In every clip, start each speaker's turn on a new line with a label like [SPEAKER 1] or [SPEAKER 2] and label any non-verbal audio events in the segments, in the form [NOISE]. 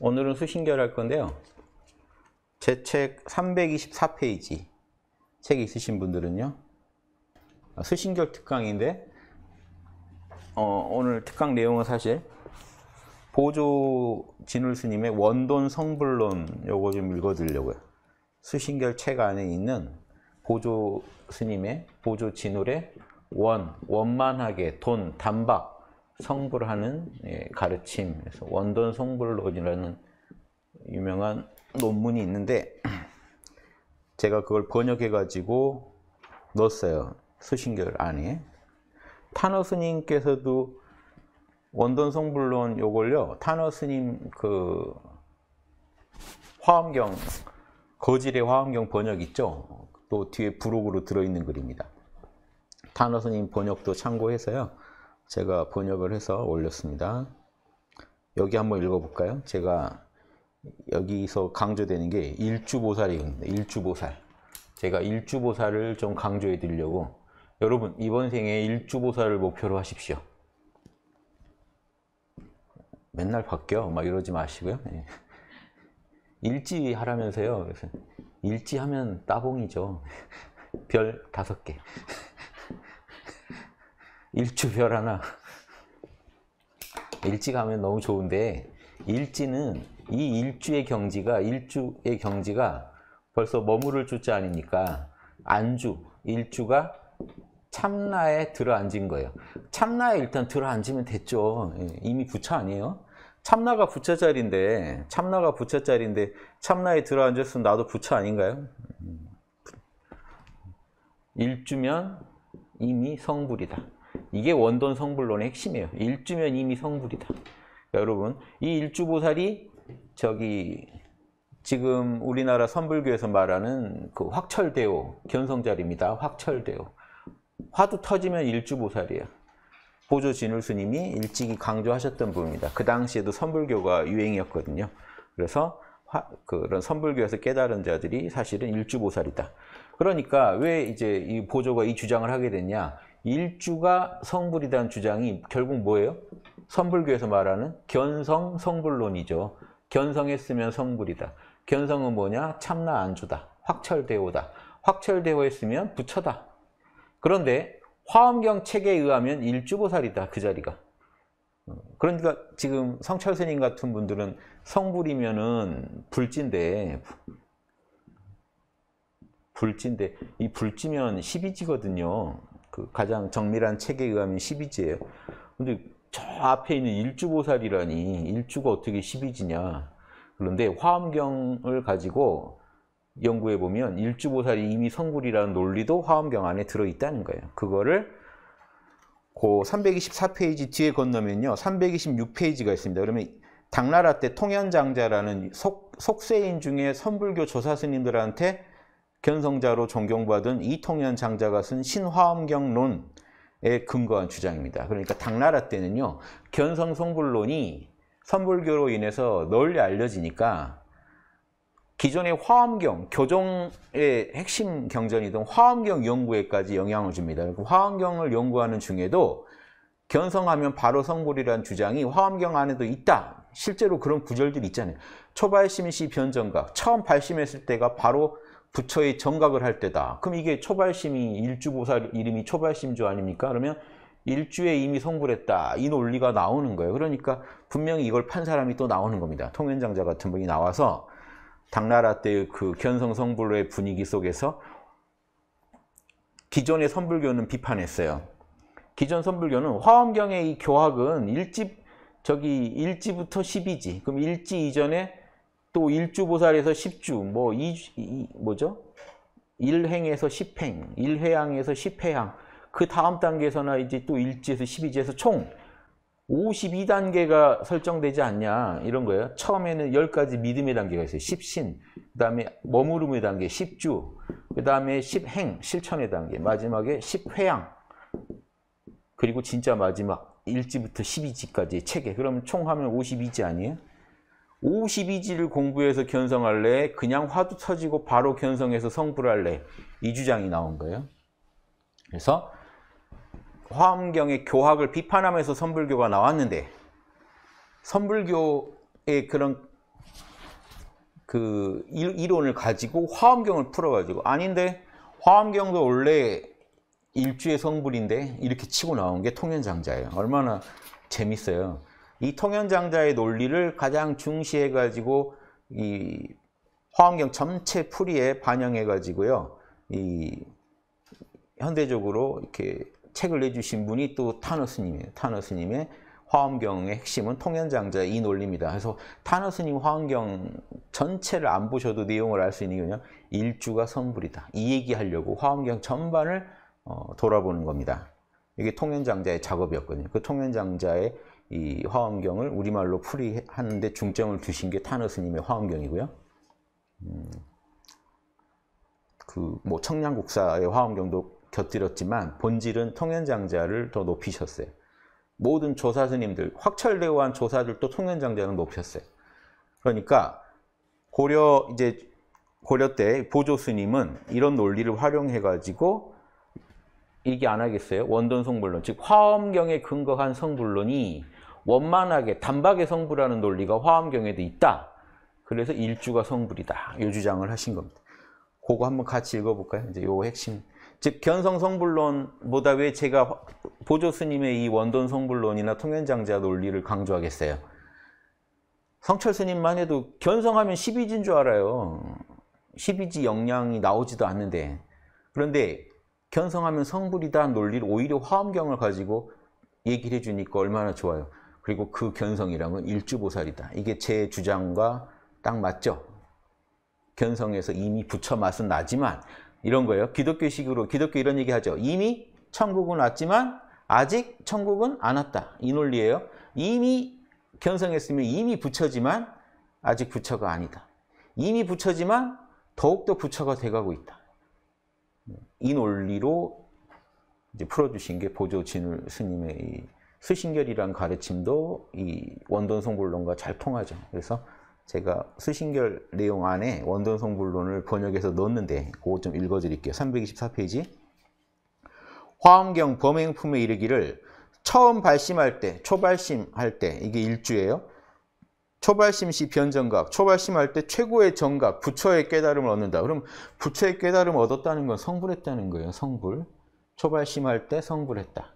[SPEAKER 1] 오늘은 수신결 할 건데요. 제 책 324페이지 책 있으신 분들은요. 아, 수신결 특강인데 어, 오늘 특강 내용은 사실 보조 진울 스님의 원돈 성불론 요거 좀 읽어드리려고요. 수신결 책 안에 있는 보조 스님의 보조 진울의 원, 원만하게, 돈, 단박 성불하는 예, 가르침, 그래서 원돈 성불론이라는 유명한 논문이 있는데 [CLEARS THROAT] 제가 그걸 번역해 가지고 넣었어요. 수신결 안에. 타어 스님께서도 원돈 성불론 요걸요. 타어 스님 그 화엄경 거질의 화엄경 번역 있죠. 또 뒤에 부록으로 들어 있는 글입니다. 타어 스님 번역도 참고해서요. 제가 번역을 해서 올렸습니다. 여기 한번 읽어볼까요? 제가 여기서 강조되는 게일주보살이거든 일주보살. 제가 일주보살을 좀 강조해 드리려고 여러분 이번 생에 일주보살을 목표로 하십시오. 맨날 바뀌어 막 이러지 마시고요. 예. 일지 하라면서요. 그래서 일지 하면 따봉이죠. [LAUGHS] 별 다섯 개. 일주별 하나 일지 가면 너무 좋은데 일지는 이 일주의 경지가 일주의 경지가 벌써 머무를 주자 아니니까 안주 일주가 참나에 들어앉은 거예요. 참나에 일단 들어앉으면 됐죠. 예, 이미 부처 아니에요? 참나가 부처 자리인데 참나가 부처 자리인데 참나에 들어앉았으면 나도 부처 아닌가요? 음. 일주면 이미 성불이다. 이게 원돈 성불론의 핵심이에요. 일주면 이미 성불이다. 그러니까 여러분 이 일주보살이 저기 지금 우리나라 선불교에서 말하는 그 확철대오 견성자리입니다. 확철대오. 화두 터지면 일주보살이에요. 보조 진울스님이 일찍이 강조하셨던 분입니다그 당시에도 선불교가 유행이었거든요. 그래서 화, 그런 선불교에서 깨달은 자들이 사실은 일주보살이다. 그러니까 왜 이제 이 보조가 이 주장을 하게 됐냐? 일주가 성불이라는 주장이 결국 뭐예요? 선불교에서 말하는 견성 성불론이죠. 견성했으면 성불이다. 견성은 뭐냐? 참나 안주다. 확철대오다. 확철대오했으면 부처다. 그런데 화엄경 책에 의하면 일주보살이다. 그 자리가. 그러니까 지금 성철스님 같은 분들은 성불이면은 불진데 불진데 이 불지면 12지거든요. 그 가장 정밀한 책에 의하면 12지예요. 근데 저 앞에 있는 일주보살이라니 일주가 어떻게 12지냐. 그런데 화엄경을 가지고 연구해 보면 일주보살이 이미 성불이라는 논리도 화엄경 안에 들어 있다는 거예요. 그거를 고 324페이지 뒤에 건너면요. 326페이지가 있습니다. 그러면 당나라 때 통현장자라는 속, 속세인 중에 선불교 조사스님들한테 견성자로 존경받은 이통현 장자가 쓴 신화엄경론에 근거한 주장입니다. 그러니까 당나라 때는요. 견성 송불론이 선불교로 인해서 널리 알려지니까 기존의 화엄경, 교종의 핵심 경전이던 화엄경 연구에까지 영향을 줍니다. 그러니까 화엄경을 연구하는 중에도 견성하면 바로 성불이라는 주장이 화엄경 안에도 있다. 실제로 그런 구절들이 있잖아요. 초발심시 변정각, 처음 발심했을 때가 바로 부처의 정각을 할 때다. 그럼 이게 초발심이 일주보살 이름이 초발심주 아닙니까? 그러면 일주에 이미 성불했다. 이 논리가 나오는 거예요. 그러니까 분명히 이걸 판 사람이 또 나오는 겁니다. 통현장자 같은 분이 나와서 당나라 때의 그 견성 성불의 로 분위기 속에서 기존의 선불교는 비판했어요. 기존 선불교는 화엄경의 이 교학은 일집 저기 일지부터 십이지 그럼 일지 이전에 또 일주보살에서 10주, 뭐, 이, 이 뭐죠? 일행에서 10행, 일회양에서 1 0회향그 다음 단계에서나 이제 또 일지에서 12지에서 총 52단계가 설정되지 않냐 이런 거예요. 처음에는 10가지 믿음의 단계가 있어요. 10신, 그 다음에 머무름의 단계, 10주, 그 다음에 10행, 실천의 단계, 마지막에 1 0회향 그리고 진짜 마지막 일지부터 12지까지 체계. 그럼 총 하면 52지 아니에요? 52지를 공부해서 견성할래? 그냥 화두 터지고 바로 견성해서 성불할래? 이 주장이 나온 거예요. 그래서 화엄경의 교학을 비판하면서 선불교가 나왔는데 선불교의 그런 그 이론을 가지고 화엄경을 풀어가지고 아닌데 화엄경도 원래 일주의 성불인데 이렇게 치고 나온 게 통현장자예요. 얼마나 재밌어요. 이통연장자의 논리를 가장 중시해가지고 이 화엄경 전체 풀이에 반영해가지고요. 이 현대적으로 이렇게 책을 내주신 분이 또 타너 스님이에요. 타너 스님의 화엄경의 핵심은 통연장자의이 논리입니다. 그래서 타너 스님 화엄경 전체를 안 보셔도 내용을 알 수 있는 게 그냥 일주가 선불이다. 이 얘기하려고 화엄경 전반을 어, 돌아보는 겁니다. 이게 통연장자의 작업이었거든요. 그통연장자의 이 화엄경을 우리말로 풀이하는데 중점을 두신 게 타너 스님의 화엄경이고요. 음, 그뭐 청량국사의 화엄경도 곁들였지만 본질은 통현장자를 더 높이셨어요. 모든 조사 스님들, 확철되어한 조사들도 통현장자를 높였어요. 그러니까 고려 이제 고려 때 보조 스님은 이런 논리를 활용해 가지고 얘기 안 하겠어요? 원돈 성불론, 즉 화엄경에 근거한 성불론이 원만하게 단박에 성불하는 논리가 화엄경에도 있다. 그래서 일주가 성불이다. 요 주장을 하신 겁니다. 그거 한번 같이 읽어볼까요? 이제 요 핵심. 즉 견성 성불론보다 왜 제가 보조 스님의 이 원돈 성불론이나 통연장자 논리를 강조하겠어요? 성철 스님만 해도 견성하면 12지인 줄 알아요. 12지 역량이 나오지도 않는데 그런데 견성하면 성불이다 논리를 오히려 화엄경을 가지고 얘기를 해주니까 얼마나 좋아요. 그리고 그견성이라건 일주보살이다. 이게 제 주장과 딱 맞죠? 견성에서 이미 부처 맛은 나지만 이런 거예요. 기독교식으로 기독교 이런 얘기 하죠. 이미 천국은 왔지만 아직 천국은 안 왔다. 이 논리예요. 이미 견성했으면 이미 부처지만 아직 부처가 아니다. 이미 부처지만 더욱더 부처가 돼가고 있다. 이 논리로 이제 풀어주신 게 보조 진울 스님의 수신결이란 가르침도 이 원돈성불론과 잘 통하죠. 그래서 제가 수신결 내용 안에 원돈성불론을 번역해서 넣었는데 그거 좀 읽어드릴게요. 324페이지 화엄경 범행품에 이르기를 처음 발심할 때, 초발심할 때 이게 일주예요. 초발심 시 변정각, 초발심할 때 최고의 정각, 부처의 깨달음을 얻는다. 그럼 부처의 깨달음을 얻었다는 건 성불했다는 거예요. 성불. 초발심할 때 성불했다.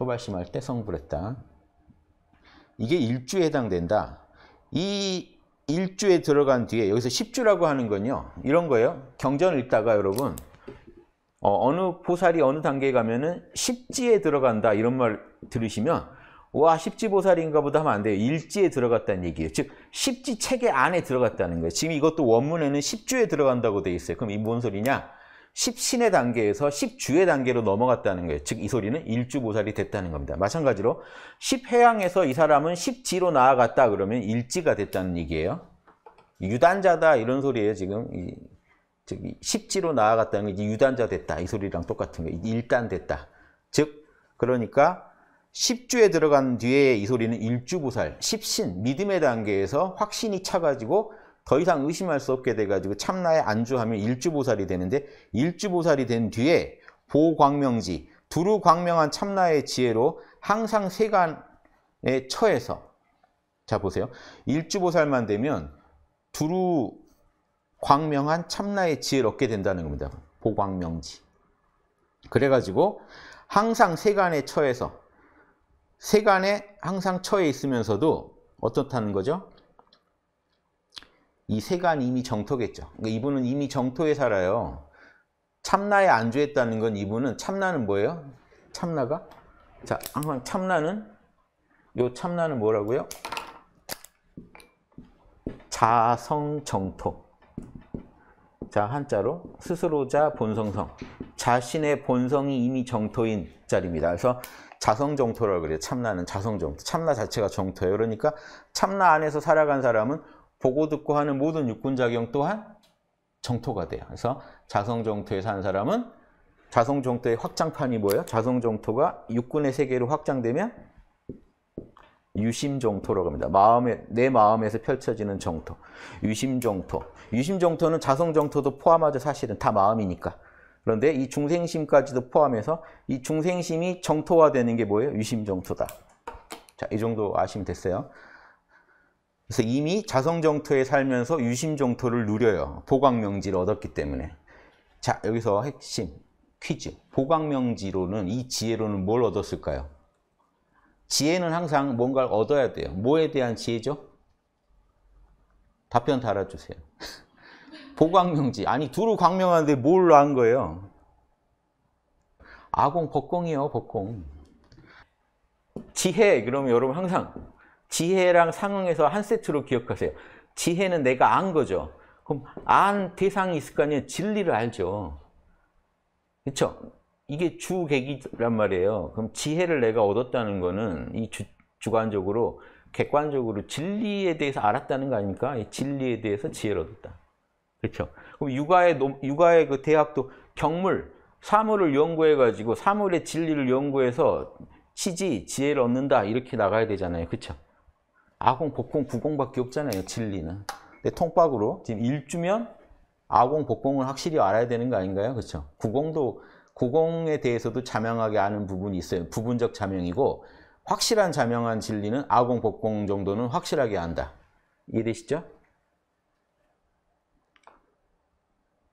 [SPEAKER 1] 초발심할 때 성불했다. 이게 일주에 해당된다. 이 일주에 들어간 뒤에 여기서 10주라고 하는 건요. 이런 거예요. 경전을 읽다가 여러분 어, 느 보살이 어느 단계에 가면은 10지에 들어간다 이런 말 들으시면 와 10지 보살인가 보다 하면 안 돼요. 일지에 들어갔다는 얘기예요. 즉 10지 체계 안에 들어갔다는 거예요. 지금 이것도 원문에는 10주에 들어간다고 돼 있어요. 그럼 이 뭔 소리냐? 십신의 단계에서 십주의 단계로 넘어갔다는 거예요. 즉 이 소리는 일주보살이 됐다는 겁니다. 마찬가지로 십해양에서 이 사람은 십지로 나아갔다 그러면 일지가 됐다는 얘기예요. 유단자다 이런 소리예요. 지금 이, 즉 십지로 나아갔다는 게 유단자 됐다 이 소리랑 똑같은 거예요. 일단 됐다. 즉 그러니까 십주에 들어간 뒤에 이 소리는 일주보살, 십신, 믿음의 단계에서 확신이 차가지고 더 이상 의심할 수 없게 돼가지고 참나에 안주하면 일주보살이 되는데 일주보살이 된 뒤에 보광명지 두루 광명한 참나의 지혜로 항상 세간에 처해서 자 보세요. 일주보살만 되면 두루 광명한 참나의 지혜를 얻게 된다는 겁니다. 보광명지. 그래가지고 항상 세간에 처해서 세간에 항상 처해 있으면서도 어떻다는 거죠? 이 세간 이미 정토겠죠. 그러니까 이분은 이미 정토에 살아요. 참나에 안주했다는 건 이분은 참나는 뭐예요? 참나가? 자, 항상 참나는 요 참나는 뭐라고요? 자성정토. 자, 한자로 스스로자 본성성. 자신의 본성이 이미 정토인 자리입니다. 그래서 자성정토라고 그래요. 참나는 자성정토. 참나 자체가 정토예요. 그러니까 참나 안에서 살아간 사람은 보고 듣고 하는 모든 육군작용 또한 정토가 돼요. 그래서 자성정토에 사는 사람은 자성정토의 확장판이 뭐예요? 자성정토가 육군의 세계로 확장되면 유심정토라고 합니다. 마음에, 내 마음에서 펼쳐지는 정토. 유심정토. 유심정토는 자성정토도 포함하죠. 사실은 다 마음이니까. 그런데 이 중생심까지도 포함해서 이 중생심이 정토화되는 게 뭐예요? 유심정토다. 자, 이 정도 아시면 됐어요. 그래서 이미 자성정토에 살면서 유심정토를 누려요. 보광명지를 얻었기 때문에. 자, 여기서 핵심 퀴즈. 보광명지로는 이 지혜로는 뭘 얻었을까요? 지혜는 항상 뭔가를 얻어야 돼요. 뭐에 대한 지혜죠? 답변 달아주세요. [LAUGHS] 보광명지. 아니, 두루 광명하는데 뭘안 거예요? 아공, 법공이요, 법공. 지혜, 그러면 여러분 항상 지혜랑 상황에서 한 세트로 기억하세요. 지혜는 내가 안 거죠. 그럼 안 대상이 있을 거 아니에요. 진리를 알죠. 그렇죠? 이게 주객이란 말이에요. 그럼 지혜를 내가 얻었다는 거는 이 주, 주관적으로 객관적으로 진리에 대해서 알았다는 거 아닙니까? 이 진리에 대해서 지혜를 얻었다. 그렇죠? 그럼 육아의 육아의 그 대학도 경물 사물을 연구해 가지고 사물의 진리를 연구해서 치지 지혜를 얻는다 이렇게 나가야 되잖아요. 그렇죠? 아공, 복공, 구공밖에 없잖아요. 진리는. 근데 통박으로 지금 1주면 아공, 복공을 확실히 알아야 되는 거 아닌가요? 그렇죠? 구공도 구공에 대해서도 자명하게 아는 부분이 있어요. 부분적 자명이고 확실한 자명한 진리는 아공, 복공 정도는 확실하게 안다. 이해되시죠?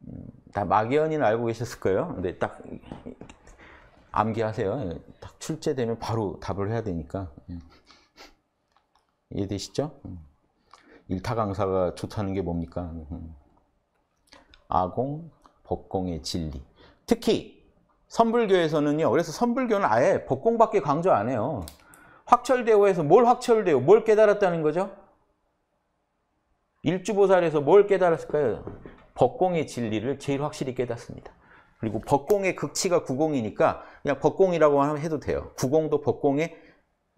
[SPEAKER 1] 음, 다 막연히는 알고 계셨을 거예요. 근데 딱 암기하세요. 딱 출제되면 바로 답을 해야 되니까. 예. 이해되시죠? 음. 일타 강사가 좋다는 게 뭡니까? 음. 아공, 법공의 진리. 특히 선불교에서는요. 그래서 선불교는 아예 법공밖에 강조 안 해요. 확철대오에서 뭘 확철대오, 뭘 깨달았다는 거죠? 일주보살에서 뭘 깨달았을까요? 법공의 진리를 제일 확실히 깨닫습니다. 그리고 법공의 극치가 구공이니까 그냥 법공이라고 해도 돼요. 구공도 법공의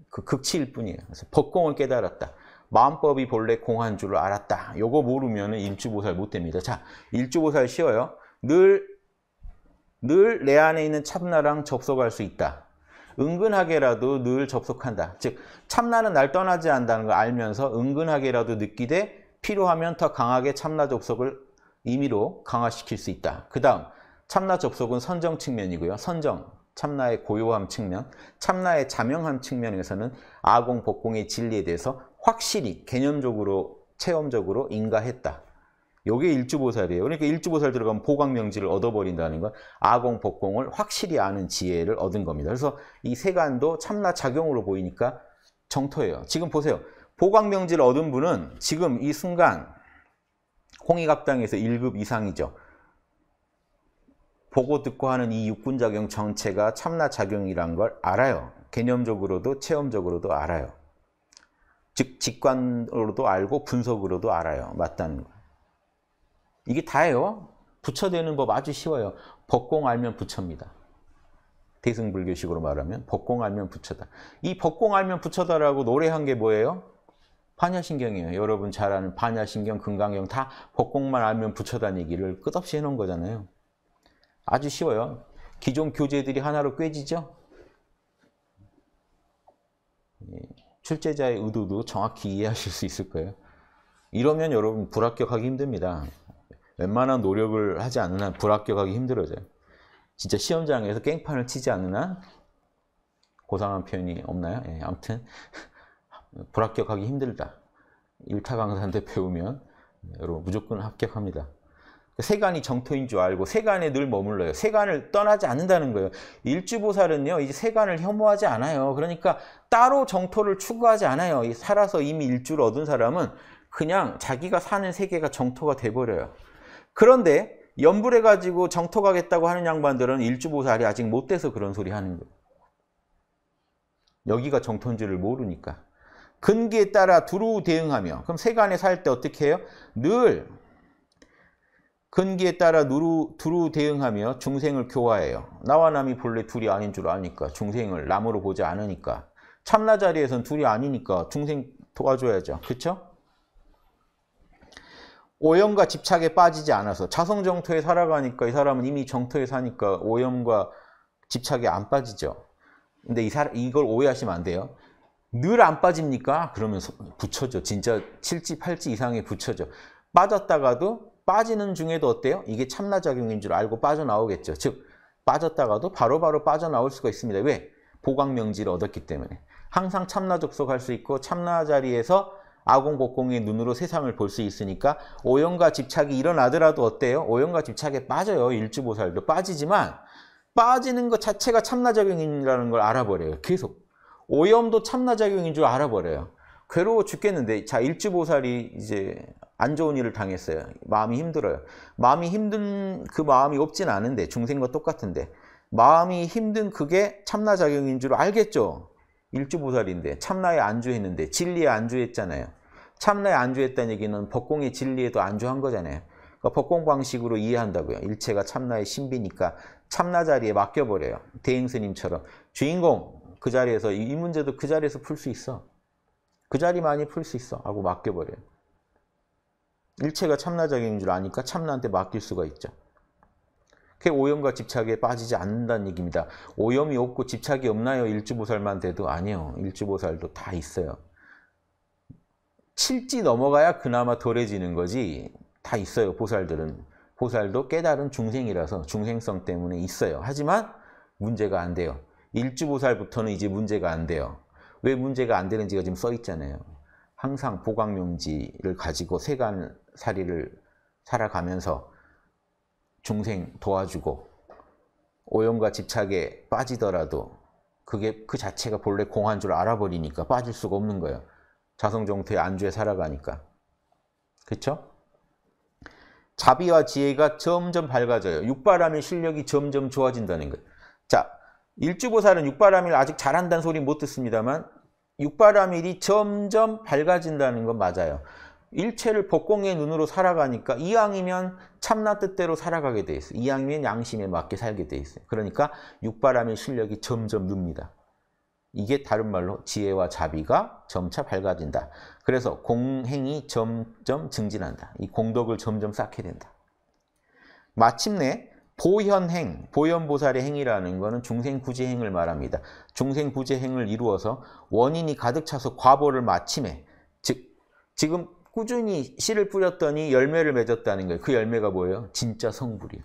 [SPEAKER 1] 그 극치일 뿐이에요. 그래서 법공을 깨달았다. 마음법이 본래 공한 줄 알았다. 요거 모르면 일주보살 못 됩니다. 자, 일주보살 쉬워요. 늘, 늘 내 안에 있는 참나랑 접속할 수 있다. 은근하게라도 늘 접속한다. 즉, 참나는 날 떠나지 않는다는 걸 알면서 은근하게라도 느끼되 필요하면 더 강하게 참나 접속을 임의로 강화시킬 수 있다. 그 다음, 참나 접속은 선정 측면이고요. 선정, 참나의 고요함 측면, 참나의 자명함 측면에서는 아공, 복공의 진리에 대해서 확실히 개념적으로, 체험적으로 인가했다. 요게 일주보살이에요. 그러니까 일주보살 들어가면 보광명지를 얻어버린다는 건 아공, 복공을 확실히 아는 지혜를 얻은 겁니다. 그래서 이 세간도 참나 작용으로 보이니까 정토예요. 지금 보세요. 보광명지를 얻은 분은 지금 이 순간 홍의갑당에서 1급 이상이죠. 보고 듣고 하는 이 육군작용 전체가 참나작용이란 걸 알아요. 개념적으로도 체험적으로도 알아요. 즉 직관으로도 알고 분석으로도 알아요. 맞다는 거. 이게 다예요. 부처되는 법 아주 쉬워요. 법공 알면 부처입니다. 대승불교식으로 말하면 법공 알면 부처다. 이 법공 알면 부처다라고 노래한 게 뭐예요? 반야신경이에요. 여러분 잘 아는 반야신경, 금강경 다 법공만 알면 부처다는 얘기를 끝없이 해놓은 거잖아요. 아주 쉬워요. 기존 교재들이 하나로 꿰지죠? 예, 출제자의 의도도 정확히 이해하실 수 있을 거예요. 이러면 여러분 불합격하기 힘듭니다. 웬만한 노력을 하지 않는 한 불합격하기 힘들어져요. 진짜 시험장에서 깽판을 치지 않는 한 고상한 표현이 없나요? 예, 아무튼 불합격하기 힘들다. 1타 강사한테 배우면 여러분 무조건 합격합니다. 세간이 정토인 줄 알고 세간에 늘 머물러요. 세간을 떠나지 않는다는 거예요. 일주보살은요. 이제 세간을 혐오하지 않아요. 그러니까 따로 정토를 추구하지 않아요. 살아서 이미 일주를 얻은 사람은 그냥 자기가 사는 세계가 정토가 돼버려요. 그런데 염불해가지고 정토 가겠다고 하는 양반들은 일주보살이 아직 못 돼서 그런 소리 하는 거예요. 여기가 정토인 줄을 모르니까. 근기에 따라 두루 대응하며 그럼 세간에 살 때 어떻게 해요? 늘 근기에 따라 누루, 두루 대응하며 중생을 교화해요. 나와 남이 본래 둘이 아닌 줄 아니까 중생을 남으로 보지 않으니까 참나 자리에선 둘이 아니니까 중생 도와줘야죠. 그렇죠? 오염과 집착에 빠지지 않아서 자성정토에 살아가니까 이 사람은 이미 정토에 사니까 오염과 집착에 안 빠지죠. 근데 이 사람, 이걸 오해하시면 안 돼요. 늘 안 빠집니까? 그러면서 붙여줘. 진짜 7지, 8지 이상에 붙여줘. 빠졌다가도 빠지는 중에도 어때요? 이게 참나작용인 줄 알고 빠져나오겠죠. 즉 빠졌다가도 바로바로 바로 빠져나올 수가 있습니다. 왜? 보강명지를 얻었기 때문에. 항상 참나 접속할 수 있고 참나 자리에서 아공곡공의 눈으로 세상을 볼 수 있으니까 오염과 집착이 일어나더라도 어때요? 오염과 집착에 빠져요. 일주보살도 빠지지만 빠지는 것 자체가 참나작용이라는 걸 알아버려요. 계속. 오염도 참나작용인 줄 알아버려요. 괴로워 죽겠는데 자 일주보살이 이제 안 좋은 일을 당했어요. 마음이 힘들어요. 마음이 힘든 그 마음이 없진 않은데 중생과 똑같은데 마음이 힘든 그게 참나작용인 줄 알겠죠. 일주보살인데 참나에 안주했는데 진리에 안주했잖아요. 참나에 안주했다는 얘기는 법공의 진리에도 안주한 거잖아요. 그러니까 법공 방식으로 이해한다고요. 일체가 참나의 신비니까 참나 자리에 맡겨버려요. 대행스님처럼. 주인공 그 자리에서 이 문제도 그 자리에서 풀 수 있어. 그 자리만이 풀 수 있어 하고 맡겨버려요. 일체가 참나적인줄 아니까 참나한테 맡길 수가 있죠. 그게 오염과 집착에 빠지지 않는다는 얘기입니다. 오염이 없고 집착이 없나요? 일주보살만 돼도 아니요. 일주보살도 다 있어요. 칠지 넘어가야 그나마 덜해지는 거지 다 있어요. 보살들은. 보살도 깨달은 중생이라서 중생성 때문에 있어요. 하지만 문제가 안 돼요. 일주보살부터는 이제 문제가 안 돼요. 왜 문제가 안 되는지가 지금 써 있잖아요. 항상 보강용지를 가지고 세간살이를 살아가면서 중생 도와주고 오염과 집착에 빠지더라도 그게 그 자체가 본래 공한 줄 알아버리니까 빠질 수가 없는 거예요. 자성정태의 안주에 살아가니까. 그렇죠? 자비와 지혜가 점점 밝아져요. 육바람의 실력이 점점 좋아진다는 거예요. 자, 일주보살은 육바라밀 아직 잘한다는 소리 못 듣습니다만 육바라밀이 점점 밝아진다는 건 맞아요. 일체를 복공의 눈으로 살아가니까 이왕이면 참나 뜻대로 살아가게 돼 있어요. 이왕이면 양심에 맞게 살게 돼 있어요. 그러니까 육바라밀 실력이 점점 늡니다. 이게 다른 말로 지혜와 자비가 점차 밝아진다. 그래서 공행이 점점 증진한다. 이 공덕을 점점 쌓게 된다. 마침내 보현행, 보현보살의 행위라는 것은 중생구제행을 말합니다. 중생구제행을 이루어서 원인이 가득 차서 과보를 마침해 즉 지금 꾸준히 씨를 뿌렸더니 열매를 맺었다는 거예요. 그 열매가 뭐예요? 진짜 성불이에요.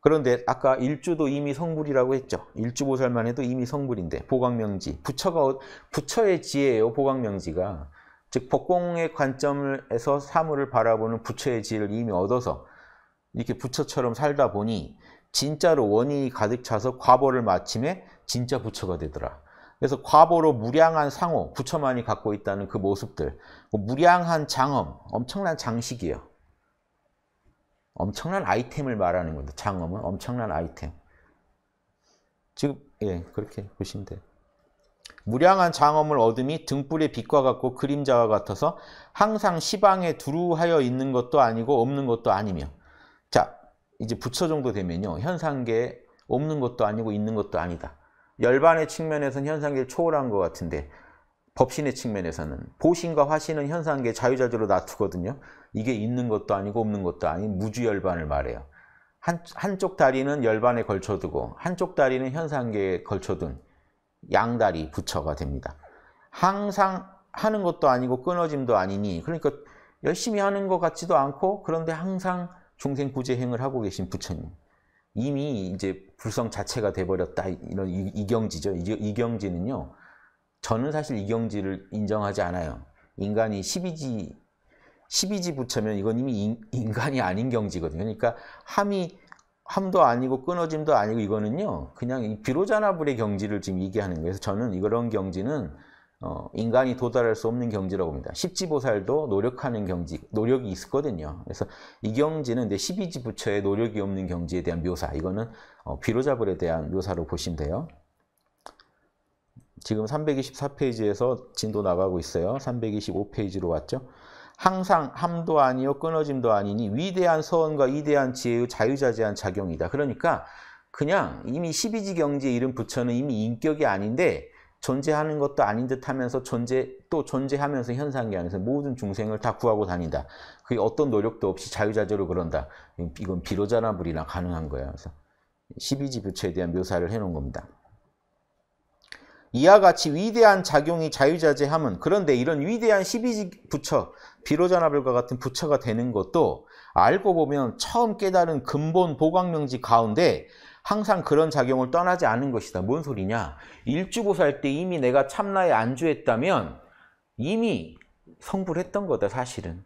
[SPEAKER 1] 그런데 아까 일주도 이미 성불이라고 했죠. 일주보살만 해도 이미 성불인데 보광명지, 부처가 어, 부처의 지혜예요. 보광명지가 즉복공의 관점에서 사물을 바라보는 부처의 지혜를 이미 얻어서 이렇게 부처처럼 살다 보니 진짜로 원인이 가득 차서 과보를 마침에 진짜 부처가 되더라. 그래서 과보로 무량한 상호, 부처만이 갖고 있다는 그 모습들, 뭐 무량한 장엄, 엄청난 장식이에요. 엄청난 아이템을 말하는 겁니다. 장엄은 엄청난 아이템. 지금, 예, 그렇게 보시면 돼요. 무량한 장엄을 얻음이 등불의 빛과 같고 그림자와 같아서 항상 시방에 두루하여 있는 것도 아니고 없는 것도 아니며 자, 이제 부처 정도 되면요. 현상계 없는 것도 아니고 있는 것도 아니다. 열반의 측면에서는 현상계를 초월한 것 같은데 법신의 측면에서는 보신과 화신은 현상계 자유자재로 놔두거든요. 이게 있는 것도 아니고 없는 것도 아닌 무주열반을 말해요. 한, 한쪽 다리는 열반에 걸쳐두고 한쪽 다리는 현상계에 걸쳐둔 양다리 부처가 됩니다. 항상 하는 것도 아니고 끊어짐도 아니니 그러니까 열심히 하는 것 같지도 않고 그런데 항상 중생부재행을 하고 계신 부처님. 이미 이제 불성 자체가 돼버렸다 이런 이경지죠. 이경지는요. 저는 사실 이경지를 인정하지 않아요. 인간이 12지 12지 부처면 이건 이미 인, 간이 아닌 경지거든요. 그러니까 함이 함도 아니고 끊어짐도 아니고 이거는요. 그냥 비로자나불의 경지를 지금 얘기하는 거예요. 그래서 저는 이런 경지는 어, 인간이 도달할 수 없는 경지라고 봅니다. 10지보살도 노력하는 경지, 노력이 있었거든요. 그래서 이 경지는 이제 12지 부처의 노력이 없는 경지에 대한 묘사. 이거는 어, 비로자불에 대한 묘사로 보시면 돼요. 지금 324페이지에서 진도 나가고 있어요. 325페이지로 왔죠. 항상 함도 아니요 끊어짐도 아니니 위대한 서원과 위대한 지혜의 자유자재한 작용이다. 그러니까 그냥 이미 1이지 경지에 이른 부처는 이미 인격이 아닌데 존재하는 것도 아닌 듯 하면서 존재, 또 존재하면서 현상계 안에서 모든 중생을 다 구하고 다닌다. 그게 어떤 노력도 없이 자유자재로 그런다. 이건 비로자나 불이나 가능한 거야. 그래서 12지 부처에 대한 묘사를 해놓은 겁니다. 이와 같이 위대한 작용이 자유자재함은 그런데 이런 위대한 12지 부처, 비로자나불과 같은 부처가 되는 것도 알고 보면 처음 깨달은 근본 보광명지 가운데 항상 그런 작용을 떠나지 않은 것이다. 뭔 소리냐? 일주고살 때 이미 내가 참나에 안주했다면 이미 성불했던 거다 사실은.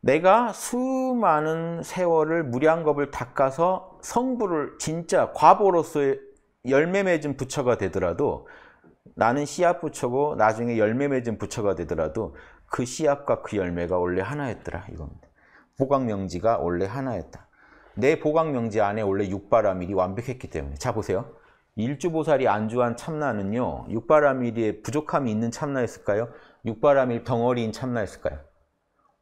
[SPEAKER 1] 내가 수많은 세월을 무량겁을 닦아서 성불을 진짜 과보로서의 열매 맺은 부처가 되더라도 나는 씨앗 부처고 나중에 열매 맺은 부처가 되더라도 그 씨앗과 그 열매가 원래 하나였더라 이겁니다. 보광명지가 원래 하나였다. 내 보강명제 안에 원래 육바라밀이 완벽했기 때문에 자 보세요. 일주보살이 안주한 참나는요. 육바라밀의 부족함이 있는 참나였을까요? 육바라밀 덩어리인 참나였을까요?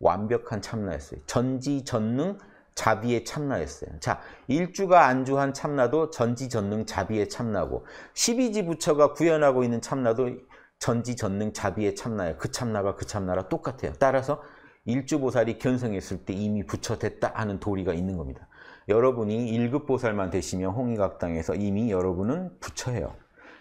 [SPEAKER 1] 완벽한 참나였어요. 전지전능 자비의 참나였어요. 자, 일주가 안주한 참나도 전지전능 자비의 참나고 12지 부처가 구현하고 있는 참나도 전지전능 자비의 참나예요. 그 참나가 그 참나랑 똑같아요. 따라서 일주보살이 견성했을 때 이미 부처됐다 하는 도리가 있는 겁니다. 여러분이 일급 보살만 되시면 홍의각당에서 이미 여러분은 부처예요.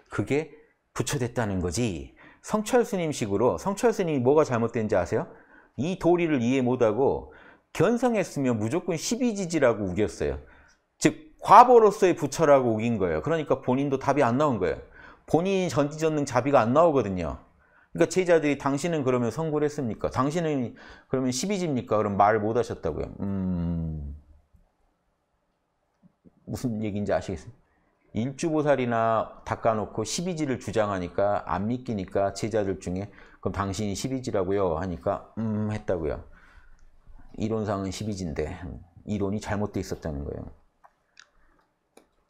[SPEAKER 1] 그게 부처됐다는 거지. 성철 스님식으로 성철 스님이 뭐가 잘못된지 아세요? 이 도리를 이해 못하고 견성했으면 무조건 12지지라고 우겼어요. 즉 과보로서의 부처라고 우긴 거예요. 그러니까 본인도 답이 안 나온 거예요. 본인이 전지전능 자비가 안 나오거든요. 그러니까 제자들이 당신은 그러면 성불했습니까? 당신은 그러면 12지입니까? 그럼 말을 못 하셨다고요. 음... 무슨 얘기인지 아시겠어요? 인주보살이나 닦아놓고 12지를 주장하니까 안 믿기니까 제자들 중에 그럼 당신이 12지라고요? 하니까 음 했다고요. 이론상은 12지인데 이론이 잘못돼 있었다는 거예요.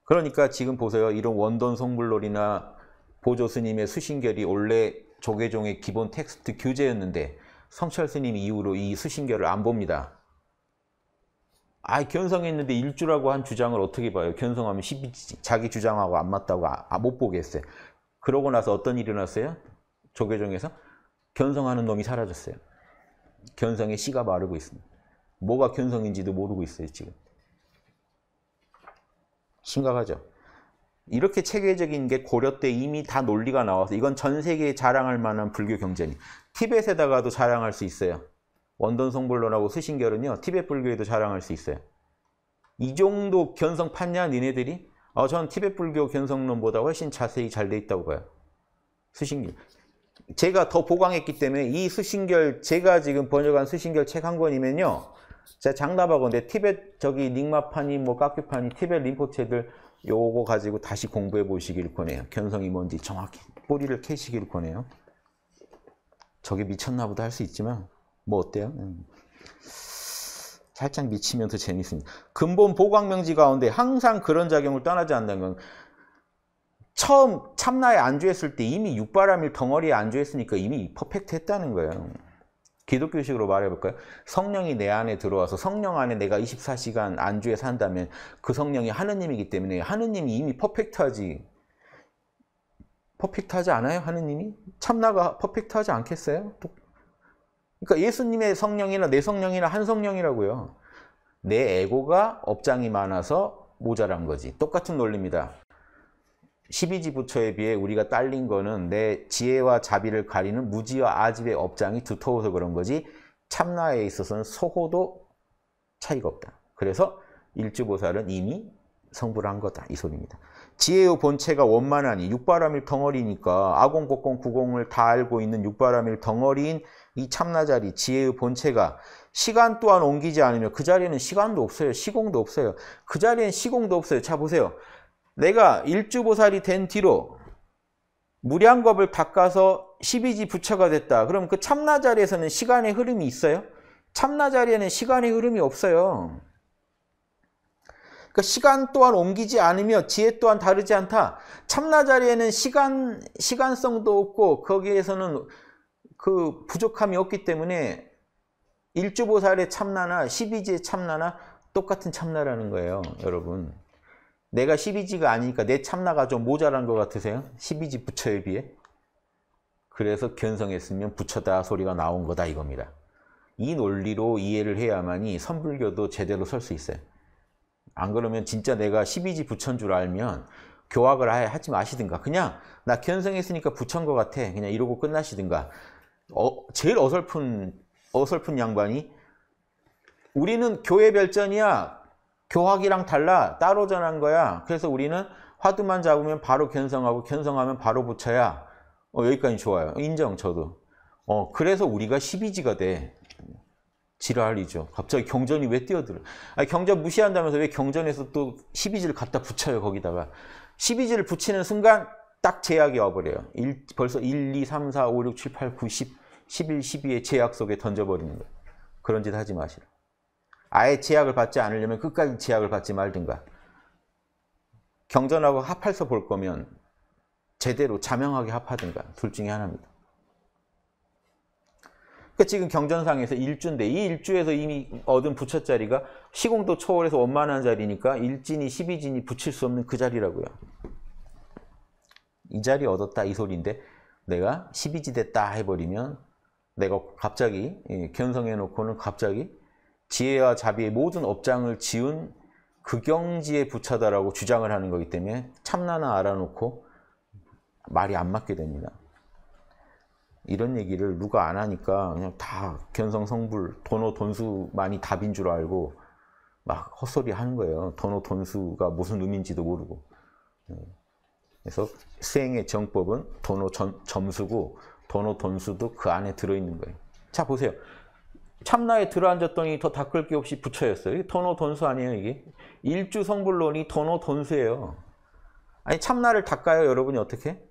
[SPEAKER 1] 그러니까 지금 보세요. 이런 원돈 송불놀이나 보조 스님의 수신결이 원래 조계종의 기본 텍스트 교재였는데 성철 스님 이후로 이 수신결을 안 봅니다. 아 견성했는데 일주라고 한 주장을 어떻게 봐요? 견성하면 시비 자기 주장하고 안 맞다고 아, 아 못 보겠어요. 그러고 나서 어떤 일이 났어요 조계종에서 견성하는 놈이 사라졌어요. 견성의 씨가 마르고 있습니다. 뭐가 견성인지도 모르고 있어요 지금. 심각하죠. 이렇게 체계적인 게 고려 때 이미 다 논리가 나와서 이건 전 세계에 자랑할 만한 불교 경전이. 티벳에다가도 자랑할 수 있어요. 원던 성불론하고 수신결은요. 티벳 불교에도 자랑할 수 있어요. 이 정도 견성 팠냐 니네들이? 어, 전 티벳 불교 견성론보다 훨씬 자세히 잘 돼 있다고 봐요. 수신결. 제가 더 보강했기 때문에 이 수신결 제가 지금 번역한 수신결 책 한 권이면요. 제가 장담하건데 티벳 저기 닉마판이뭐까큐판이 티벳 림포체들 요거 가지고 다시 공부해 보시길 권해요. 견성이 뭔지 정확히 뿌리를 캐시길 권해요. 저게 미쳤나 보다 할 수 있지만 뭐 어때요? 음. 살짝 미치면서 재밌습니다. 근본 보광명지 가운데 항상 그런 작용을 떠나지 않는 건 처음 참나에 안주했을 때 이미 육바람일 덩어리에 안주했으니까 이미 퍼펙트 했다는 거예요. 기독교식으로 말해볼까요? 성령이 내 안에 들어와서 성령 안에 내가 24시간 안주에 산다면 그 성령이 하느님이기 때문에 하느님이 이미 퍼펙트하지 퍼펙트하지 않아요? 하느님이? 참나가 퍼펙트하지 않겠어요? 그러니까 예수님의 성령이나 내 성령이나 한 성령이라고요. 내 에고가 업장이 많아서 모자란 거지. 똑같은 논리입니다. 12지 부처에 비해 우리가 딸린 거는 내 지혜와 자비를 가리는 무지와 아집의 업장이 두터워서 그런 거지 참나에 있어서는 소호도 차이가 없다. 그래서 일주보살은 이미 성불한 거다 이 소리입니다. 지혜의 본체가 원만하니 육바람일 덩어리니까 아공곡공 구공을 다 알고 있는 육바람일 덩어리인 이 참나자리 지혜의 본체가 시간 또한 옮기지 않으며 그 자리에는 시간도 없어요. 시공도 없어요. 그 자리엔 시공도 없어요. 자 보세요. 내가 일주보살이 된 뒤로 무량겁을 닦아서 12지 부처가 됐다. 그럼 그 참나자리에서는 시간의 흐름이 있어요? 참나자리에는 시간의 흐름이 없어요. 그 시간 또한 옮기지 않으며 지혜 또한 다르지 않다. 참나자리에는 시간, 시간성도 없고 거기에서는 그 부족함이 없기 때문에 일주보살의 참나나 1 2지의 참나나 똑같은 참나라는 거예요, 여러분. 내가 12지가 아니니까 내 참나가 좀 모자란 것 같으세요? 12지 부처에 비해? 그래서 견성했으면 부처다 소리가 나온 거다 이겁니다. 이 논리로 이해를 해야만이 선불교도 제대로 설 수 있어요. 안 그러면 진짜 내가 12지 부처인 줄 알면 교학을 하지 마시든가 그냥 나 견성했으니까 부처인 것 같아 그냥 이러고 끝나시든가 어, 제일 어설픈 어설픈 양반이 우리는 교회 별전이야. 교학이랑 달라. 따로 전한 거야. 그래서 우리는 화두만 잡으면 바로 견성하고 견성하면 바로 보차야. 어, 여기까지 좋아요. 인정 저도. 어, 그래서 우리가 12지가 돼. 지랄이죠. 갑자기 경전이 왜 뛰어들어? 아니, 경전 무시한다면서 왜 경전에서 또 12지를 갖다 붙여요, 거기다가. 12지를 붙이는 순간 딱 제약이 와버려요. 1, 벌써 1, 2, 3, 4, 5, 6, 7, 8, 9, 10. 11, 12의 제약 속에 던져버리는 거예요. 그런 짓 하지 마시라. 아예 제약을 받지 않으려면 끝까지 제약을 받지 말든가. 경전하고 합할서 볼 거면 제대로 자명하게 합하든가 둘 중에 하나입니다. 그러니까 지금 경전상에서 일주인데 이 일주에서 이미 얻은 부처자리가 시공도 초월해서 원만한 자리니까 일진이 1 2진이 붙일 수 없는 그 자리라고요. 이 자리 얻었다 이 소리인데 내가 1 2지 됐다 해버리면 내가 갑자기 예, 견성해 놓고는 갑자기 지혜와 자비의 모든 업장을 지은 극경지의 그 부처다라고 주장을 하는 거기 때문에 참나나 알아놓고 말이 안 맞게 됩니다. 이런 얘기를 누가 안 하니까 그냥 다 견성성불, 돈어 돈수만이 답인 줄 알고 막 헛소리 하는 거예요. 돈어 돈수가 무슨 의미인지도 모르고. 예. 그래서 수행의 정법은 돈어 점수고 번호 돈수도 그 안에 들어있는 거예요. 자 보세요. 참나에 들어앉았더니 더 닦을 게 없이 부처였어요. 이게 돈호 돈수 아니에요 이게? 일주 성불론이 돈호 돈수예요. 아니 참나를 닦아요 여러분이 어떻게?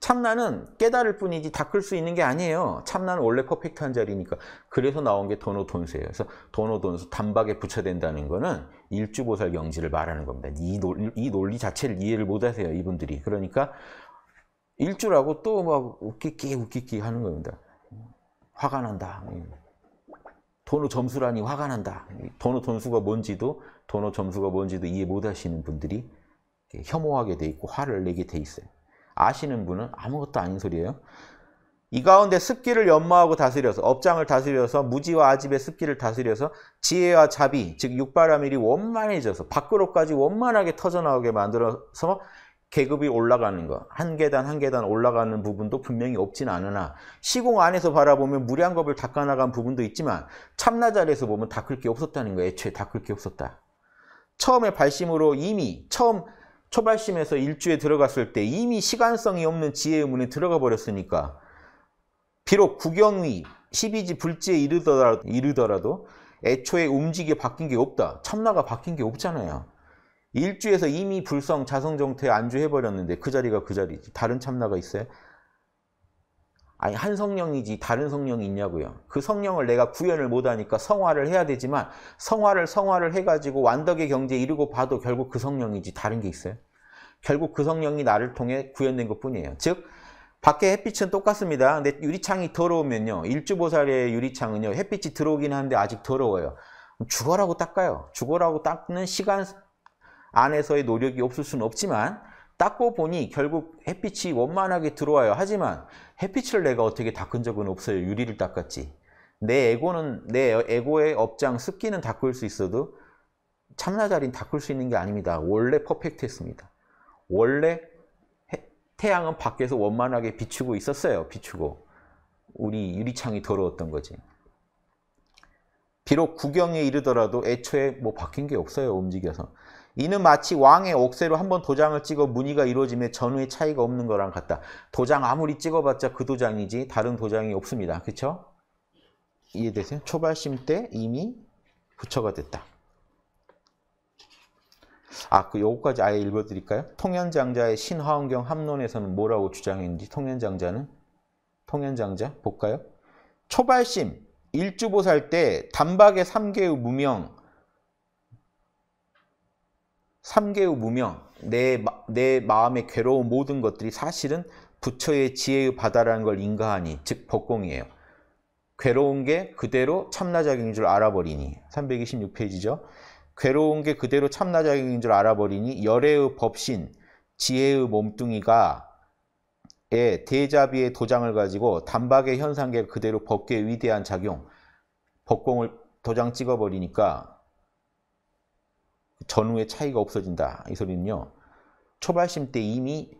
[SPEAKER 1] 참나는 깨달을 뿐이지 닦을 수 있는 게 아니에요. 참나는 원래 퍼펙트한 자리니까. 그래서 나온 게 도노돈수예요. 그래서 도노돈수, 단박에 부처된다는 거는 일주보살 경지를 말하는 겁니다. 이, 논, 이 논리 자체를 이해를 못하세요, 이분들이. 그러니까 일주라고 또 막 웃기기 웃기기 하는 겁니다. 화가 난다. 도너 점수라니 화가 난다. 도너 점수가 뭔지도 도너 점수가 뭔지도 이해 못 하시는 분들이 혐오하게 돼 있고 화를 내게 돼 있어요. 아시는 분은 아무것도 아닌 소리예요. 이 가운데 습기를 연마하고 다스려서 업장을 다스려서 무지와 아집의 습기를 다스려서 지혜와 자비 즉 육바라밀이 원만해져서 밖으로까지 원만하게 터져나오게 만들어서 계급이 올라가는 거, 한 계단 한 계단 올라가는 부분도 분명히 없진 않으나 시공 안에서 바라보면 무량겁을 닦아나간 부분도 있지만 참나자리에서 보면 닦을 게 없었다는 거예요. 애초에 닦을 게 없었다. 처음에 발심으로 이미 처음 초발심에서 일주에 들어갔을 때 이미 시간성이 없는 지혜의 문에 들어가 버렸으니까 비록 구경위 12지 불지에 이르더라도, 이르더라도 애초에 움직이 바뀐 게 없다. 참나가 바뀐 게 없잖아요. 일주에서 이미 불성 자성정태에 안주해버렸는데 그 자리가 그 자리지. 다른 참나가 있어요? 아니 한 성령이지 다른 성령이 있냐고요. 그 성령을 내가 구현을 못하니까 성화를 해야 되지만 성화를 성화를 해가지고 완덕의 경지에 이르고 봐도 결국 그 성령이지 다른 게 있어요. 결국 그 성령이 나를 통해 구현된 것뿐이에요. 즉 밖에 햇빛은 똑같습니다. 근데 유리창이 더러우면요. 일주보살의 유리창은요. 햇빛이 들어오긴 하는데 아직 더러워요. 죽어라고 닦아요. 죽어라고 닦는 시간 안에서의 노력이 없을 수는 없지만 닦고 보니 결국 햇빛이 원만하게 들어와요. 하지만 햇빛을 내가 어떻게 닦은 적은 없어요. 유리를 닦았지. 내 에고는 내 에고의 업장 습기는 닦을 수 있어도 참나자리는 닦을 수 있는 게 아닙니다. 원래 퍼펙트했습니다. 원래 태양은 밖에서 원만하게 비추고 있었어요. 비추고. 우리 유리창이 더러웠던 거지. 비록 구경에 이르더라도 애초에 뭐 바뀐 게 없어요. 움직여서. 이는 마치 왕의 옥새로 한 번 도장을 찍어 무늬가 이루어지며전후의 차이가 없는 거랑 같다. 도장 아무리 찍어봤자 그 도장이지 다른 도장이 없습니다. 그쵸 이해되세요? 초발심 때 이미 부처가 됐다. 아, 그 요거까지 아예 읽어드릴까요? 통현장자의 신화원경 합론에서는 뭐라고 주장했는지 통현장자는 통현장자 볼까요? 초발심 일주보살 때단박의3개의 무명 삼계의 무명, 내, 내 마음의 괴로운 모든 것들이 사실은 부처의 지혜의 바다라는 걸 인가하니, 즉 법공이에요. 괴로운 게 그대로 참나작용인 줄 알아버리니 326페이지죠. 괴로운 게 그대로 참나작용인 줄 알아버리니 열애의 법신, 지혜의 몸뚱이가 에 대자비의 도장을 가지고 단박의 현상계 그대로 법계의 위대한 작용, 법공을 도장 찍어버리니까 전후에 차이가 없어진다. 이 소리는요. 초발심 때 이미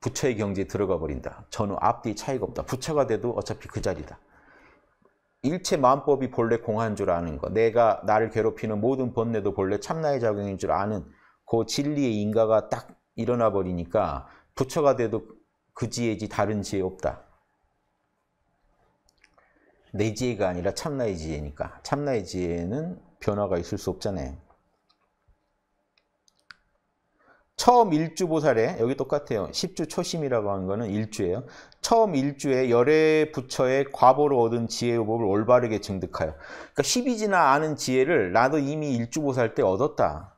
[SPEAKER 1] 부처의 경지에 들어가 버린다. 전후 앞뒤 차이가 없다. 부처가 돼도 어차피 그 자리다. 일체 마음법이 본래 공한 줄 아는 것. 내가 나를 괴롭히는 모든 번뇌도 본래 참나의 작용인 줄 아는 그 진리의 인가가 딱 일어나 버리니까 부처가 돼도 그 지혜지 다른 지혜 없다. 내 지혜가 아니라 참나의 지혜니까. 참나의 지혜는 변화가 있을 수 없잖아요. 처음 일주보살에 여기 똑같아요. 10주 초심이라고 하는 거는 일주예요. 처음 일주에 열애 부처의 과보로 얻은 지혜의 법을 올바르게 증득하여. 그러니까 10이지나 아는 지혜를 나도 이미 일주보살 때 얻었다.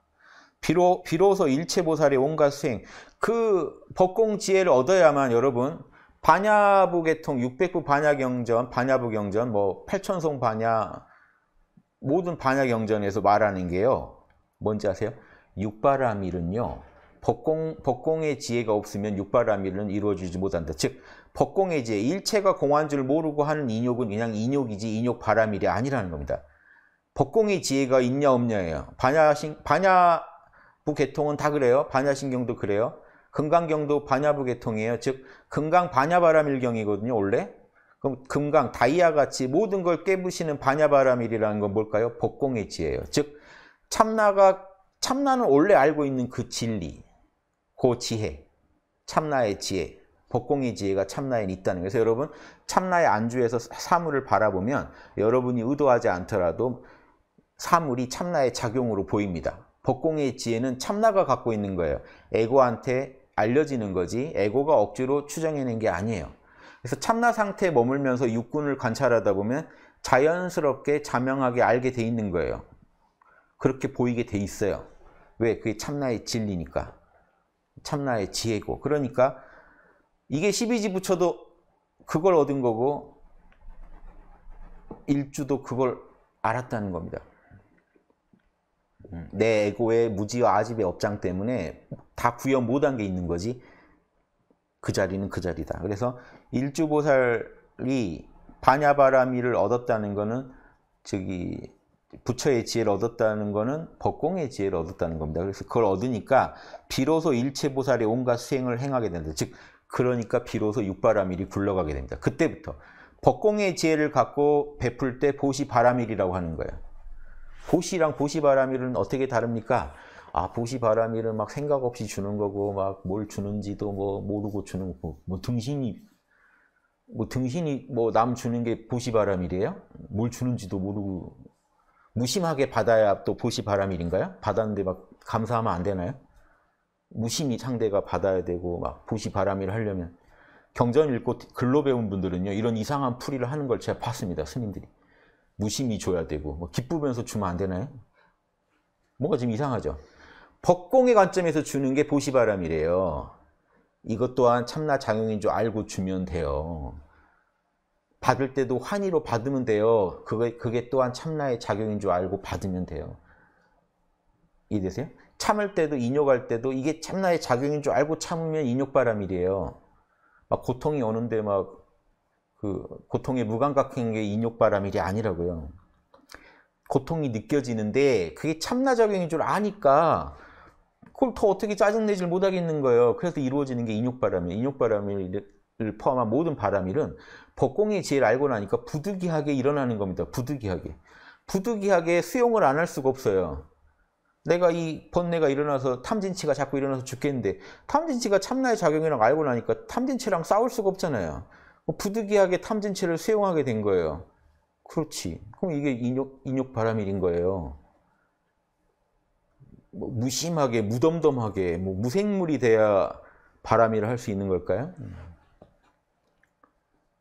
[SPEAKER 1] 비로, 비로소 일체보살의 온갖 수행. 그 법공 지혜를 얻어야만 여러분 반야부 계통 600부 반야경전, 반야부 경전, 뭐 8천송 반야 모든 반야경전에서 말하는 게요. 뭔지 아세요? 육바라밀은요. 법공, 법공의 지혜가 없으면 육바라밀은 이루어지지 못한다. 즉, 법공의 지혜, 일체가 공한 줄 모르고 하는 인욕은 그냥 인욕이지 인욕 바라밀이 아니라는 겁니다. 법공의 지혜가 있냐 없냐예요. 반야신, 반야부 계통은 다 그래요. 반야신경도 그래요. 금강경도 반야부 계통이에요. 즉, 금강 반야바라밀경이거든요, 원래. 그럼 금강, 다이아 같이 모든 걸 깨부시는 반야바라밀이라는 건 뭘까요? 법공의 지혜예요. 즉, 참나가 참나는 원래 알고 있는 그 진리, 그 지혜, 참나의 지혜, 법공의 지혜가 참나에 있다는 거예요. 그래서 여러분 참나의 안주에서 사물을 바라보면 여러분이 의도하지 않더라도 사물이 참나의 작용으로 보입니다. 법공의 지혜는 참나가 갖고 있는 거예요. 에고한테 알려지는 거지 에고가 억지로 추정해낸 게 아니에요. 그래서 참나 상태에 머물면서 육군을 관찰하다 보면 자연스럽게 자명하게 알게 돼 있는 거예요. 그렇게 보이게 돼 있어요. 왜? 그게 참나의 진리니까. 참나의 지혜고 그러니까 이게 12지 부처도 그걸 얻은 거고 일주도 그걸 알았다는 겁니다. 음, 내 에고의 무지와 아집의 업장 때문에 다 구현 못한 게 있는 거지 그 자리는 그 자리다. 그래서 일주보살이 반야바라미를 얻었다는 거는 저기 부처의 지혜를 얻었다는 것은 법공의 지혜를 얻었다는 겁니다. 그래서 그걸 얻으니까 비로소 일체보살의 온갖 수행을 행하게 된다. 즉 그러니까 비로소 육바라밀이 굴러가게 됩니다. 그때부터 법공의 지혜를 갖고 베풀 때 보시바라밀이라고 하는 거예요. 보시랑 보시바라밀은 어떻게 다릅니까? 아 보시바라밀은 막 생각 없이 주는 거고 막 뭘 주는지도 뭐 모르고 주는 거고 뭐 등신이 뭐 등신이 뭐 남 주는 게보시바라밀이에요뭘 주는지도 모르고 무심하게 받아야 또 보시 바람일인가요? 받았는데 막 감사하면 안 되나요? 무심히 상대가 받아야 되고 막 보시 바람일 하려면 경전 읽고 글로 배운 분들은요 이런 이상한 풀이를 하는 걸 제가 봤습니다 스님들이 무심히 줘야 되고 뭐 기쁘면서 주면 안 되나요? 뭔가 지금 이상하죠. 법공의 관점에서 주는 게 보시바람이래요. 이것 또한 참나 장용인 줄 알고 주면 돼요. 받을 때도 환희로 받으면 돼요. 그게, 그게 또한 참나의 작용인 줄 알고 받으면 돼요. 이해되세요? 참을 때도 인욕할 때도 이게 참나의 작용인 줄 알고 참으면 인욕바람이래요. 막 고통이 오는데 막 그 고통에 무감각한 게 인욕바람일이 아니라고요. 고통이 느껴지는데 그게 참나 작용인 줄 아니까 그걸 더 어떻게 짜증내질 못하겠는 거예요. 그래서 이루어지는 게 인욕바람이에요. 인욕바람을 포함한 모든 바람일은 법공이 제일 알고 나니까 부득이하게 일어나는 겁니다. 부득이하게. 부득이하게 수용을 안 할 수가 없어요. 내가 이 번뇌가 일어나서 탐진치가 자꾸 일어나서 죽겠는데 탐진치가 참나의 작용이랑 알고 나니까 탐진치랑 싸울 수가 없잖아요. 그 부득이하게 탐진치를 수용하게 된 거예요. 그렇지. 그럼 이게 인욕, 인욕 바람일인 거예요. 뭐 무심하게, 무덤덤하게, 뭐 무생물이 돼야 바람일을할 수 있는 걸까요?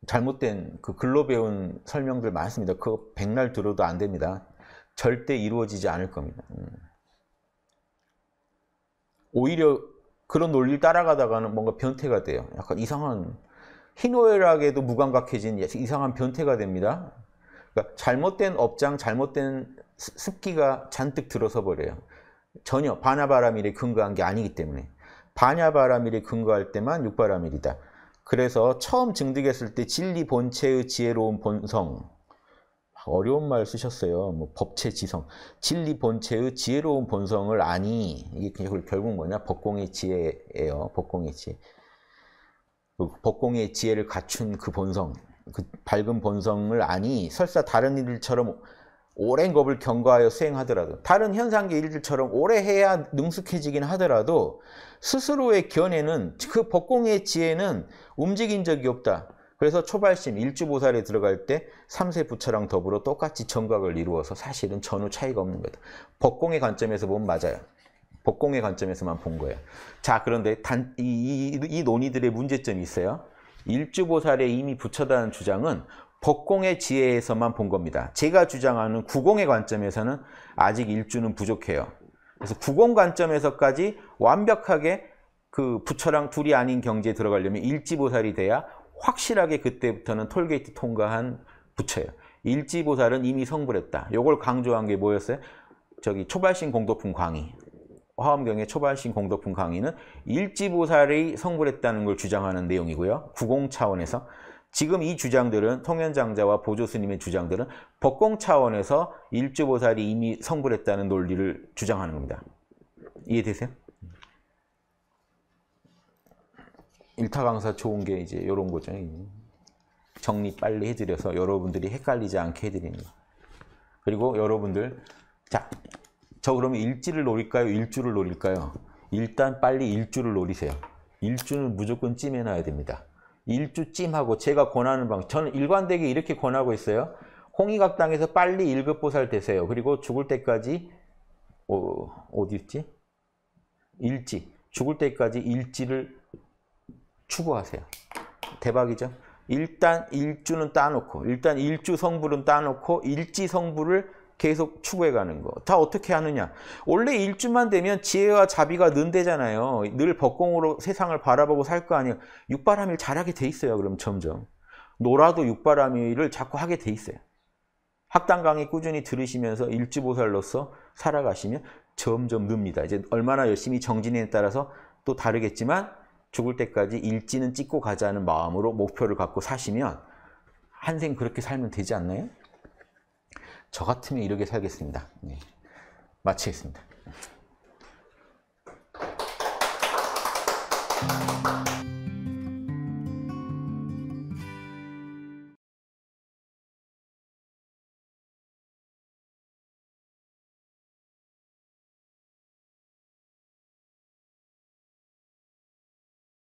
[SPEAKER 1] 잘못된 그 글로 배운 설명들 많습니다. 그거 백날 들어도 안 됩니다. 절대 이루어지지 않을 겁니다. 음. 오히려 그런 논리를 따라가다가는 뭔가 변태가 돼요. 약간 이상한 희노애락에도 무감각해진 이상한 변태가 됩니다. 그러니까 잘못된 업장, 잘못된 습기가 잔뜩 들어서 버려요. 전혀 반야바라밀에 근거한 게 아니기 때문에 반야바라밀에 근거할 때만 육바라밀이다. 그래서 처음 증득했을 때 진리 본체의 지혜로운 본성 어려운 말 쓰셨어요. 뭐 법체 지성 진리 본체의 지혜로운 본성을 아니 이게 결국 뭐냐 법공의 지혜예요. 법공의 지혜 법공의 지혜를 갖춘 그 본성 그 밝은 본성을 아니 설사 다른 이들처럼 오랜 겁을 경과하여 수행하더라도 다른 현상계 일들처럼 오래 해야 능숙해지긴 하더라도 스스로의 견해는 그 법공의 지혜는 움직인 적이 없다. 그래서 초발심 일주보살에 들어갈 때3세 부처랑 더불어 똑같이 정각을 이루어서 사실은 전후 차이가 없는 거다. 법공의 관점에서 보면 맞아요. 법공의 관점에서만 본 거예요. 자 그런데 단, 이, 이, 이 논의들의 문제점이 있어요. 일주보살에 이미 부처다는 주장은 법공의 지혜에서만 본 겁니다. 제가 주장하는 구공의 관점에서는 아직 일주는 부족해요. 그래서 구공 관점에서까지 완벽하게 그 부처랑 둘이 아닌 경지에 들어가려면 일지보살이 돼야 확실하게 그때부터는 톨게이트 통과한 부처예요. 일지보살은 이미 성불했다. 요걸 강조한 게 뭐였어요? 저기 초발신 공도품 강의. 화엄경의 초발신 공도품 강의는 일지보살이 성불했다는 걸 주장하는 내용이고요. 구공 차원에서. 지금 이 주장들은 통현장자와 보조스님의 주장들은 법공 차원에서 일주보살이 이미 성불했다는 논리를 주장하는 겁니다. 이해되세요? 일타강사 좋은 게 이제 이런 거죠. 정리 빨리 해드려서 여러분들이 헷갈리지 않게 해드리는 거. 그리고 여러분들 자, 저 그러면 일지를 노릴까요? 일주를 노릴까요? 일단 빨리 일주를 노리세요. 일주는 무조건 찜해놔야 됩니다. 일주찜하고 제가 권하는 방 저는 일관되게 이렇게 권하고 있어요. 홍의각당에서 빨리 일급보살 되세요. 그리고 죽을 때까지 어, 어디 있지? 일지 죽을 때까지 일지를 추구하세요. 대박이죠? 일단 일주는 따놓고 일단 일주 성불은 따놓고 일지 성불을 계속 추구해가는 거. 다 어떻게 하느냐. 원래 일주만 되면 지혜와 자비가 는대잖아요늘벚공으로 세상을 바라보고 살 거 아니에요. 육바람일 잘하게 돼 있어요. 그럼 점점. 놀아도 육바람일을 자꾸 하게 돼 있어요. 학당 강의 꾸준히 들으시면서 일주보살로서 살아가시면 점점 늡니다. 이제 얼마나 열심히 정진에 따라서 또 다르겠지만 죽을 때까지 일지는 찍고 가자는 마음으로 목표를 갖고 사시면 한생 그렇게 살면 되지 않나요? 저 같으면 이렇게 살겠습니다. 네. 마치겠습니다.